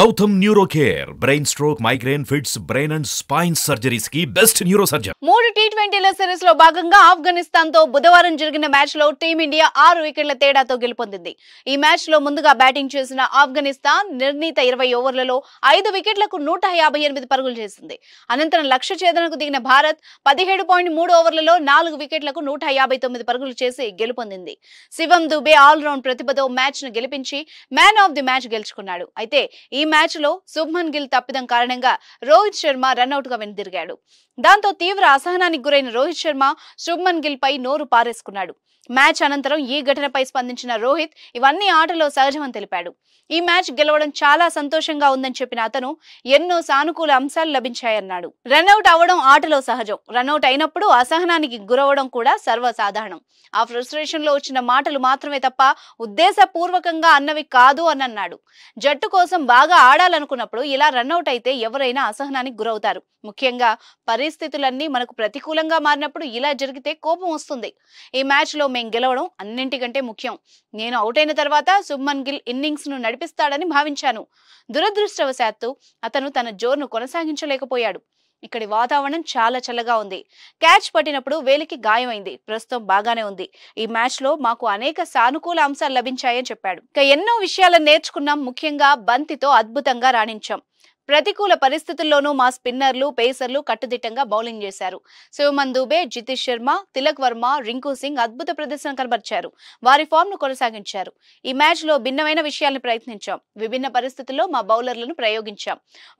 Gautam neuro care brain stroke migraine fits brain and spine surgeries కి best neuro surgeon మూడు T ట్వంటీల series లో భాగంగా ఆఫ్ఘనిస్తాన్ తో బుధవారం జరిగిన మ్యాచ్ లో టీమిండియా ఆరు వికెట్ల తేడాతో గెలుపొందింది ఈ మ్యాచ్ లో ముందుగా బ్యాటింగ్ చేసిన ఆఫ్ఘనిస్తాన్ నిర్ణీత ఇరవై ఓవర్లలో ఐదు వికెట్లకు నూట యాభై ఎనిమిది పరుగులు చేసింది అనంతరం లక్ష్య ఛేదనకు దిగిన భారత్ పదిహేడు పాయింట్ మూడు ఓవర్లలో నాలుగు వికెట్లకు నూట యాభై తొమ్మిది పరుగులు చేసి గెలుపొందింది శివం దుబే ఆల్రౌండ్ ప్రతిభతో మ్యాచ్ ను గెలిపించి మ్యాన్ ఆఫ్ ది మ్యాచ్ గెలుచుకున్నాడు అయితే ఈ ఈ మ్యాచ్ లో శుభ్మన్ గిల్ తప్పిదం కారణంగా రోహిత్ శర్మ రన్అట్ గా వెనుదిరిగాడు దాంతో తీవ్ర అసహనానికి గురైన రోహిత్ శర్మ శుభ్మన్ గిల్ పై నోరు పారేసుకున్నాడు మ్యాచ్ అనంతరం ఈ ఘటనపై స్పందించిన రోహిత్ ఇవన్నీ ఆటలో సహజమని తెలిపాడు ఈ మ్యాచ్ గెలవడం చాలా సంతోషంగా ఉందని చెప్పిన అతను ఎన్నో సానుకూల అంశాలు లభించాయన్నాడు రన్అట్ అవ్వడం ఆటలో సహజం రన్అట్ అయినప్పుడు అసహనానికి గురవడం కూడా సర్వసాధారణం ఆ ఫ్రస్ట్రేషన్ లో వచ్చిన మాటలు మాత్రమే తప్ప ఉద్దేశపూర్వకంగా అన్నవి కాదు అని అన్నాడు జట్టు కోసం బాగా ఆడాలనుకున్నప్పుడు ఇలా రన్అట్ అయితే ఎవరైనా అసహనానికి గురవుతారు ముఖ్యంగా పరిస్థితులన్నీ మనకు ప్రతికూలంగా మారినప్పుడు ఇలా జరిగితే కోపం వస్తుంది ఈ మ్యాచ్లో మేము గెలవడం అన్నింటికంటే ముఖ్యం నేను అవుట్ అయిన తర్వాత సుబ్మన్ గిల్ ఇన్నింగ్స్ ను నడిపిస్తాడని భావించాను దురదృష్టవశాత్తు అతను తన జోరును కొనసాగించలేకపోయాడు ఇక్కడి వాతావరణం చాలా చల్లగా ఉంది క్యాచ్ పట్టినప్పుడు వేలికి గాయమైంది ప్రస్తుతం బాగానే ఉంది ఈ మ్యాచ్ లో మాకు అనేక సానుకూల అంశాలు లభించాయని చెప్పాడు ఇక ఎన్నో విషయాలను నేర్చుకున్నాం ముఖ్యంగా బంతితో అద్భుతంగా రాణించాం ప్రతికూల పరిస్థితుల్లోనూ మా స్పిన్నర్లు పేసర్లు కట్టుదిట్టంగా బౌలింగ్ చేశారు శివమన్ దుబే జితిష్ శర్మ తిలక్ వర్మ రింకు సింగ్ అద్భుత ప్రదర్శన కనబరిచారు వారి ఫామ్ ను కొనసాగించారు ఈ మ్యాచ్ లో భిన్నమైన విషయాల్ని ప్రయత్నించాం విభిన్న పరిస్థితుల్లో మా బౌలర్లను ప్రయోగించాం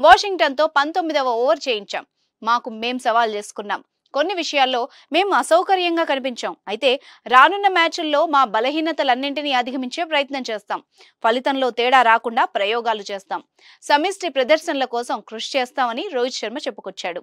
వాషింగ్టన్ తో పంతొమ్మిదవ ఓవర్ చేయించాం మాకు మేం సవాల్ చేసుకున్నాం కొన్ని విషయాల్లో మేము అసౌకర్యంగా కనిపించాం అయితే రానున్న మ్యాచ్ల్లో మా బలహీనతలన్నింటినీ అధిగమించే ప్రయత్నం చేస్తాం ఫలితంలో తేడా రాకుండా ప్రయోగాలు చేస్తాం సమిష్టి ప్రదర్శనల కోసం కృషి చేస్తామని రోహిత్ శర్మ చెప్పుకొచ్చాడు